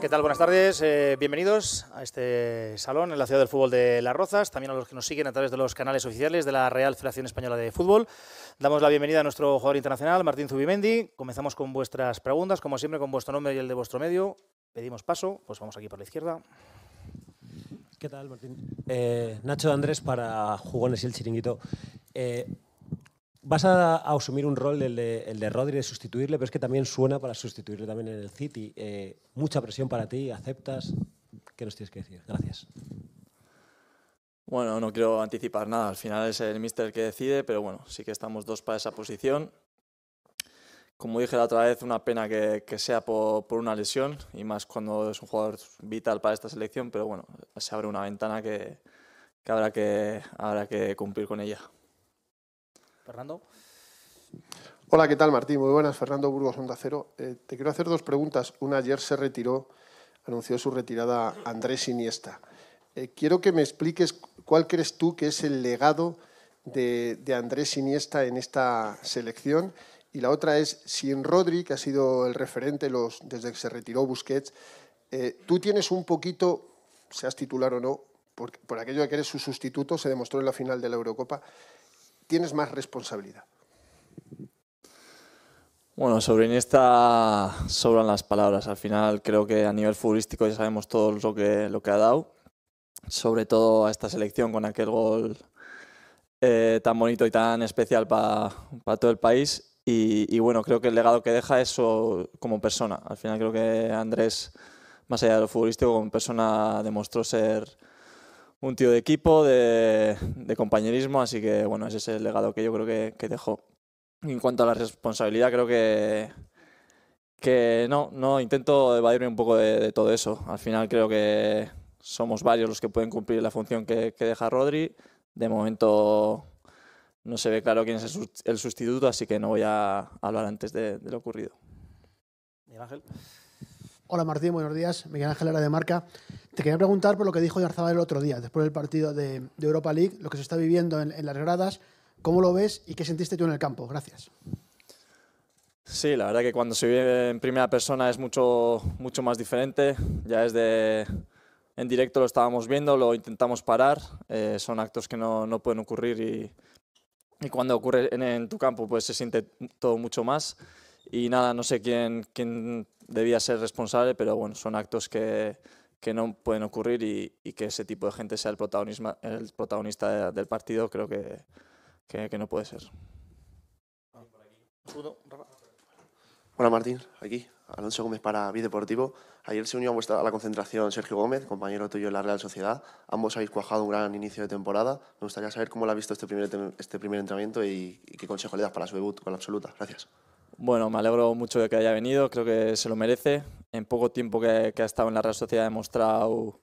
¿Qué tal? Buenas tardes, eh, bienvenidos a este salón en la ciudad del fútbol de Las Rozas, también a los que nos siguen a través de los canales oficiales de la Real Federación Española de Fútbol. Damos la bienvenida a nuestro jugador internacional, Martín Zubimendi. Comenzamos con vuestras preguntas, como siempre, con vuestro nombre y el de vuestro medio. Pedimos paso, pues vamos aquí por la izquierda. ¿Qué tal, Martín? Eh, Nacho de Andrés para Jugones y el Chiringuito. Eh, vas a, asumir un rol, el de, Rodri, de sustituirle, pero es que también suena para sustituirle también en el City. Eh, mucha presión para ti, ¿aceptas? ¿Qué nos tienes que decir? Gracias. Bueno, no quiero anticipar nada, al final es el mister que decide, pero bueno, sí que estamos dos para esa posición. Como dije la otra vez, una pena que, sea por, una lesión, y más cuando es un jugador vital para esta selección, pero bueno, se abre una ventana que habrá, que habrá que cumplir con ella. Fernando. Hola, ¿qué tal Martín? Muy buenas, Fernando Burgos, Onda Cero. Eh, te quiero hacer dos preguntas. Una, ayer se retiró, anunció su retirada Andrés Iniesta. Eh, quiero que me expliques cuál crees tú que es el legado de, Andrés Iniesta en esta selección. Y la otra es, si en Rodri, que ha sido el referente los, desde que se retiró Busquets, eh, tú tienes un poquito, seas titular o no, por aquello de que eres su sustituto, se demostró en la final de la Eurocopa, tienes más responsabilidad. Bueno, sobre esta sobran las palabras. Al final creo que a nivel futbolístico ya sabemos todo lo que, lo que ha dado, sobre todo a esta selección con aquel gol eh, tan bonito y tan especial para todo el país. Y, y, bueno, creo que el legado que deja es como persona. Al final creo que Andrés, más allá de lo futbolístico, como persona demostró ser un tío de equipo, de, de, compañerismo, así que bueno, ese es el legado que yo creo que, que dejó. En cuanto a la responsabilidad, creo que, que no, no, intento evadirme un poco de, de, todo eso. Al final creo que somos varios los que pueden cumplir la función que, que deja Rodri. De momento no se ve claro quién es el sustituto, así que no voy a hablar antes de, de lo ocurrido. Miguel Ángel. Hola Martín, buenos días. Miguel Ángel era de Marca. Te quería preguntar por lo que dijo Yarzabal el otro día, después del partido de, Europa League, lo que se está viviendo en, las gradas, cómo lo ves y qué sentiste tú en el campo. Gracias. Sí, la verdad que cuando se vive en primera persona es mucho, mucho más diferente. Ya desde en directo lo estábamos viendo, lo intentamos parar. Eh, son actos que no, no pueden ocurrir y, y cuando ocurre en, en, tu campo pues se siente todo mucho más. Y nada, no sé quién, quién debía ser responsable, pero bueno, son actos que, que no pueden ocurrir y, y, que ese tipo de gente sea el, el protagonista del partido creo que, que, no puede ser. Hola Martín, aquí Alonso Gómez para Bideportivo. Ayer se unió a, vuestra, la concentración Sergio Gómez, compañero tuyo en la Real Sociedad. Ambos habéis cuajado un gran inicio de temporada. Me gustaría saber cómo lo ha visto este primer, este primer entrenamiento y, y qué consejo le das para su debut con la absoluta. Gracias. Bueno, me alegro mucho de que haya venido, creo que se lo merece. En poco tiempo que, ha estado en la Real Sociedad ha demostrado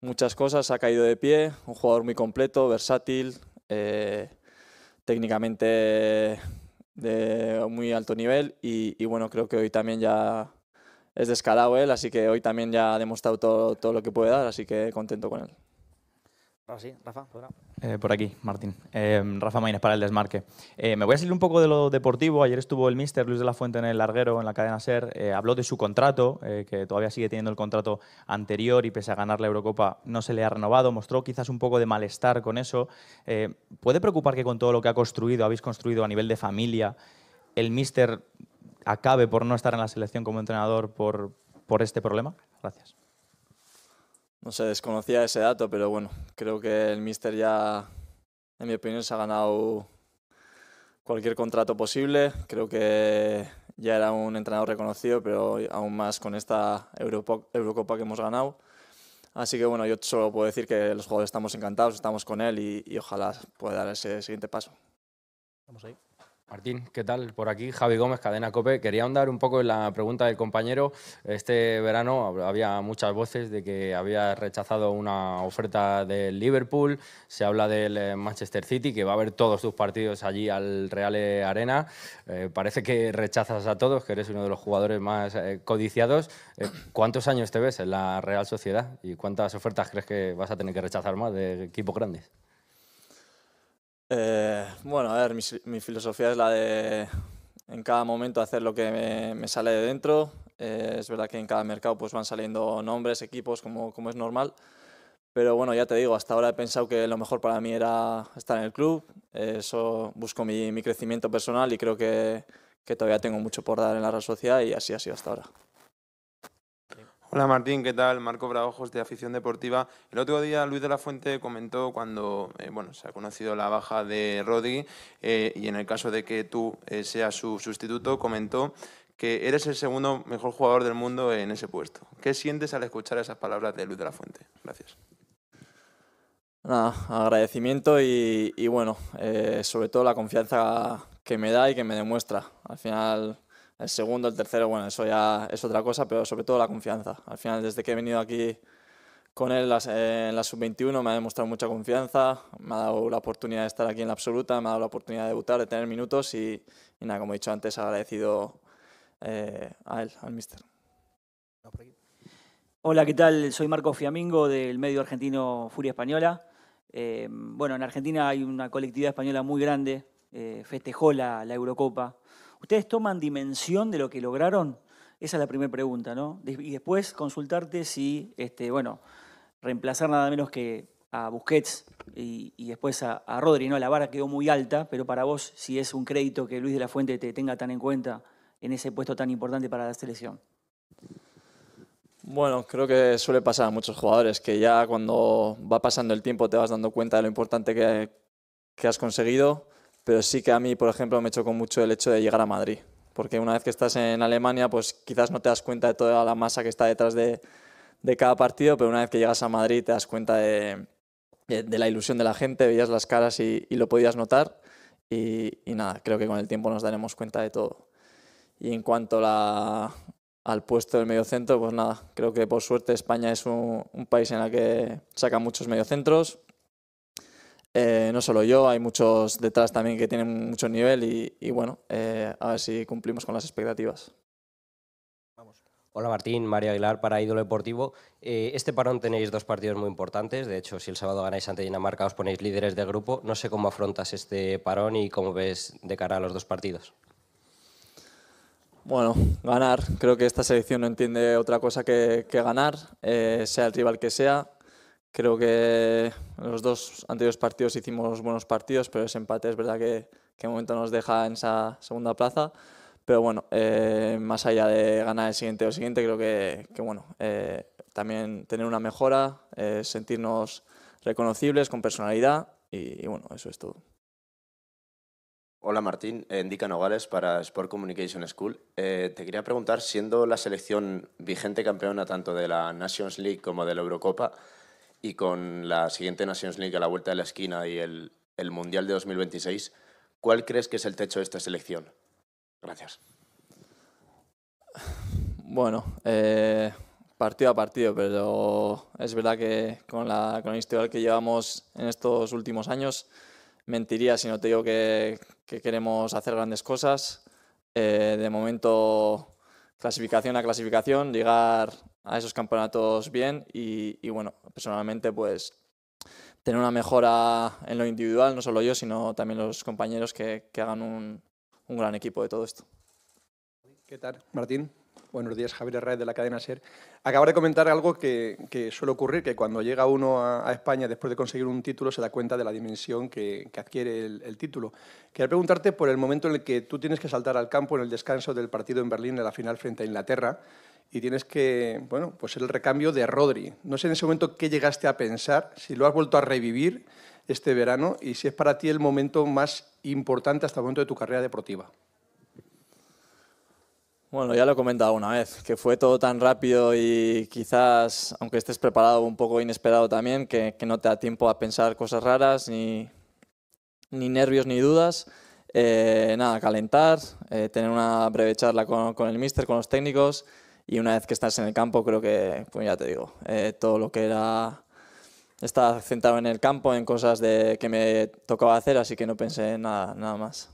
muchas cosas, ha caído de pie, un jugador muy completo, versátil, eh, técnicamente de muy alto nivel y, bueno, creo que hoy también ya es descalado él, así que hoy también ya ha demostrado todo, todo lo que puede dar, así que contento con él. Ah, sí, Rafa, eh, por aquí, Martín. Eh, Rafa Maínez para el desmarque. Eh, me voy a salir un poco de lo deportivo. Ayer estuvo el míster Luis de la Fuente en el larguero, en la cadena SER. habló de su contrato, que todavía sigue teniendo el contrato anterior y pese a ganar la Eurocopa no se le ha renovado. Mostró quizás un poco de malestar con eso. ¿Puede preocupar que con todo lo que ha construido, habéis construido a nivel de familia, el míster acabe por no estar en la selección como entrenador por, por este problema? Gracias. No sé, desconocía ese dato, pero bueno, creo que el Mister ya, en mi opinión, se ha ganado cualquier contrato posible. Creo que ya era un entrenador reconocido, pero aún más con esta Eurocopa que hemos ganado. Así que bueno, yo solo puedo decir que los jugadores estamos encantados, estamos con él y, ojalá pueda dar ese siguiente paso. Vamos ahí. Martín, ¿qué tal? Por aquí, Javi Gómez, Cadena Cope. Quería ahondar un poco en la pregunta del compañero. Este verano había muchas voces de que había rechazado una oferta del Liverpool. Se habla del eh, Manchester City, que va a ver todos sus partidos allí al Real Arena. Eh, parece que rechazas a todos, que eres uno de los jugadores más eh, codiciados. ¿Cuántos años te ves en la Real Sociedad y cuántas ofertas crees que vas a tener que rechazar más de equipos grandes? Eh, bueno, a ver, mi, filosofía es la de en cada momento hacer lo que me, sale de dentro. Eh, es verdad que en cada mercado pues van saliendo nombres, equipos, como, como es normal. Pero bueno, ya te digo, hasta ahora he pensado que lo mejor para mí era estar en el club. eso busco mi, mi, crecimiento personal y creo que, que todavía tengo mucho por dar en la red social y así ha sido hasta ahora. Hola Martín, ¿qué tal? Marco Bravojos de Afición Deportiva. El otro día Luis de la Fuente comentó cuando eh, bueno, se ha conocido la baja de Rodri eh, y en el caso de que tú eh, seas su sustituto, comentó que eres el segundo mejor jugador del mundo en ese puesto. ¿Qué sientes al escuchar esas palabras de Luis de la Fuente? Gracias. Nada, agradecimiento y, y bueno, sobre todo la confianza que me da y que me demuestra. Al final el segundo, el tercero, bueno, eso ya es otra cosa, pero sobre todo la confianza. Al final, desde que he venido aquí con él eh, en la, sub-21 me ha demostrado mucha confianza, me ha dado la oportunidad de estar aquí en la absoluta, me ha dado la oportunidad de debutar, de tener minutos y, nada, como he dicho antes, agradecido eh, a él, al mister. Hola, ¿qué tal? Soy Marco Fiamingo del medio argentino Furia Española. Eh, bueno, en Argentina hay una colectividad española muy grande, festejó la, la Eurocopa ¿Ustedes toman dimensión de lo que lograron? Esa es la primera pregunta, ¿no? Y después consultarte si, este, bueno, reemplazar nada menos que a Busquets y, después a, a, Rodri, ¿no? La vara quedó muy alta, pero para vos, si es un crédito que Luis de la Fuente te tenga tan en cuenta en ese puesto tan importante para la selección. Bueno, creo que suele pasar a muchos jugadores que ya cuando va pasando el tiempo te vas dando cuenta de lo importante que, que has conseguido pero sí que a mí, por ejemplo, me chocó mucho el hecho de llegar a Madrid, porque una vez que estás en Alemania, pues quizás no te das cuenta de toda la masa que está detrás de, cada partido, pero una vez que llegas a Madrid te das cuenta de, la ilusión de la gente, veías las caras y, lo podías notar. Y, nada, creo que con el tiempo nos daremos cuenta de todo. Y en cuanto al puesto del mediocentro, pues nada, creo que por suerte España es un, un país en el que saca muchos mediocentros, eh, no solo yo, hay muchos detrás también que tienen mucho nivel y, bueno, eh, a ver si cumplimos con las expectativas. Hola Martín, María Aguilar para Ídolo Deportivo. Eh, este parón tenéis dos partidos muy importantes. De hecho, si el sábado ganáis ante Dinamarca, os ponéis líderes de grupo. No sé cómo afrontas este parón y cómo ves de cara a los dos partidos. Bueno, ganar. Creo que esta selección no entiende otra cosa que, ganar, sea el rival que sea. Creo que los dos anteriores partidos hicimos buenos partidos, pero ese empate es verdad que, que un momento nos deja en esa segunda plaza. Pero bueno, eh, más allá de ganar el siguiente o el siguiente, creo que, que bueno, eh, también tener una mejora, eh, sentirnos reconocibles, con personalidad y, y, bueno, eso es todo. Hola Martín, Indica Nogales para Sport Communication School. te quería preguntar, siendo la selección vigente campeona tanto de la Nations League como de la Eurocopa, y con la siguiente Nations League a la vuelta de la esquina y el, el Mundial de 2026, ¿cuál crees que es el techo de esta selección? Gracias. Bueno, eh, partido a partido, pero es verdad que con la con el historial que llevamos en estos últimos años, mentiría si no te digo que, que queremos hacer grandes cosas. Eh, de momento, clasificación a clasificación, llegar a esos campeonatos bien y, bueno, personalmente pues tener una mejora en lo individual, no solo yo, sino también los compañeros que, hagan un, gran equipo de todo esto. ¿Qué tal, Martín? Buenos días, Javier Herrera de la cadena SER. Acabo de comentar algo que, suele ocurrir, que cuando llega uno a, España después de conseguir un título se da cuenta de la dimensión que, adquiere el, el, título. Quería preguntarte por el momento en el que tú tienes que saltar al campo en el descanso del partido en Berlín en la final frente a Inglaterra y tienes que, bueno, pues el recambio de Rodri. No sé en ese momento qué llegaste a pensar, si lo has vuelto a revivir este verano y si es para ti el momento más importante hasta el momento de tu carrera deportiva. Bueno, ya lo he comentado una vez, que fue todo tan rápido y quizás, aunque estés preparado, un poco inesperado también, que, no te da tiempo a pensar cosas raras, ni, ni nervios ni dudas. Eh, nada, calentar, eh, tener una breve charla con, con el mister, con los técnicos, y una vez que estás en el campo creo que, pues ya te digo, eh, todo lo que era estaba centrado en el campo, en cosas de, que me tocaba hacer, así que no pensé en nada, nada más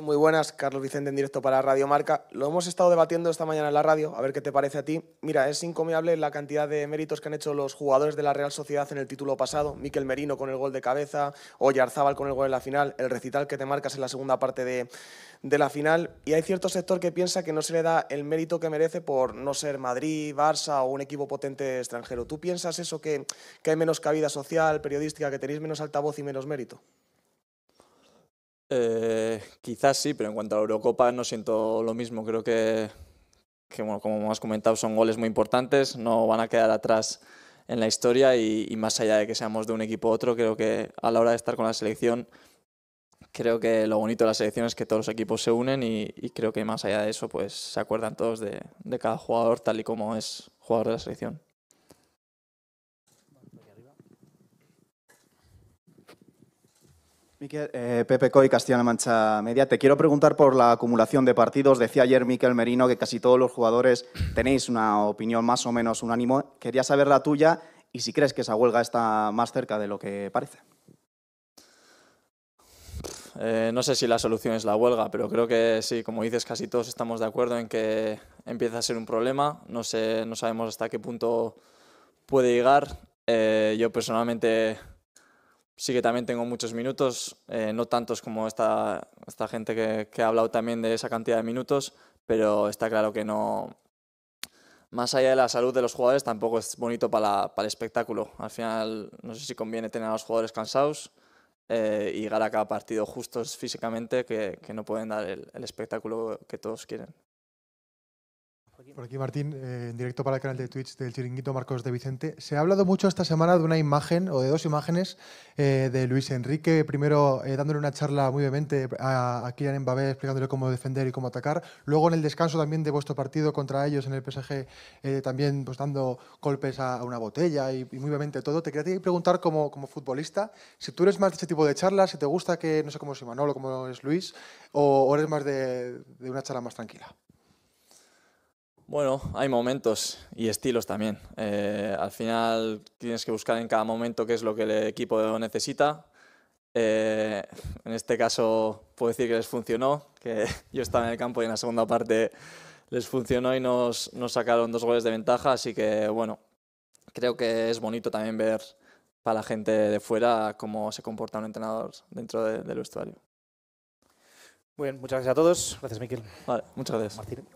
muy buenas. Carlos Vicente en directo para Radio Marca. Lo hemos estado debatiendo esta mañana en la radio, a ver qué te parece a ti. Mira, es incomiable la cantidad de méritos que han hecho los jugadores de la Real Sociedad en el título pasado. Miquel Merino con el gol de cabeza, Oyarzábal con el gol en la final, el recital que te marcas en la segunda parte de, de la final. Y hay cierto sector que piensa que no se le da el mérito que merece por no ser Madrid, Barça o un equipo potente extranjero. ¿Tú piensas eso, que, que hay menos cabida social, periodística, que tenéis menos altavoz y menos mérito? Eh, quizás sí, pero en cuanto a la Eurocopa no siento lo mismo. Creo que, bueno, como has comentado, son goles muy importantes, no van a quedar atrás en la historia y, más allá de que seamos de un equipo a otro, creo que a la hora de estar con la selección, creo que lo bonito de la selección es que todos los equipos se unen y, creo que más allá de eso, pues se acuerdan todos de, de cada jugador tal y como es jugador de la selección. Miquel, eh, Pepe Coy, Castilla-La Mancha Media. Te quiero preguntar por la acumulación de partidos. Decía ayer Miquel Merino que casi todos los jugadores tenéis una opinión más o menos unánime. Quería saber la tuya y si crees que esa huelga está más cerca de lo que parece. Eh, no sé si la solución es la huelga, pero creo que sí, como dices, casi todos estamos de acuerdo en que empieza a ser un problema. No, sé, no sabemos hasta qué punto puede llegar. Eh, yo personalmente sí que también tengo muchos minutos, eh, no tantos como esta, esta gente que, que, ha hablado también de esa cantidad de minutos, pero está claro que no... Más allá de la salud de los jugadores, tampoco es bonito para, para el espectáculo. Al final, no sé si conviene tener a los jugadores cansados eh, y llegar a cada partido justos físicamente, que, que no pueden dar el espectáculo que todos quieren. Por aquí, Martín, eh, en directo para el canal de Twitch del Chiringuito Marcos de Vicente. Se ha hablado mucho esta semana de una imagen o de dos imágenes eh, de Luis Enrique, primero eh, dándole una charla muy vehemente a, Kylian Mbappé, explicándole cómo defender y cómo atacar. Luego, en el descanso también de vuestro partido contra ellos en el PSG, también pues, dando golpes a, una botella y, muy vehemente todo. Te quería preguntar, como, futbolista, si tú eres más de ese tipo de charlas, si te gusta que, no sé cómo es Manolo, cómo es Luis, o, eres más de una charla más tranquila. Bueno, hay momentos y estilos también. Eh, al final tienes que buscar en cada momento qué es lo que el equipo necesita. Eh, en este caso puedo decir que les funcionó, que yo estaba en el campo y en la segunda parte les funcionó y nos, sacaron dos goles de ventaja, así que bueno, creo que es bonito también ver para la gente de fuera cómo se comporta un entrenador dentro del vestuario. Muy bien, muchas gracias a todos. Gracias, Miquel. Vale, muchas gracias.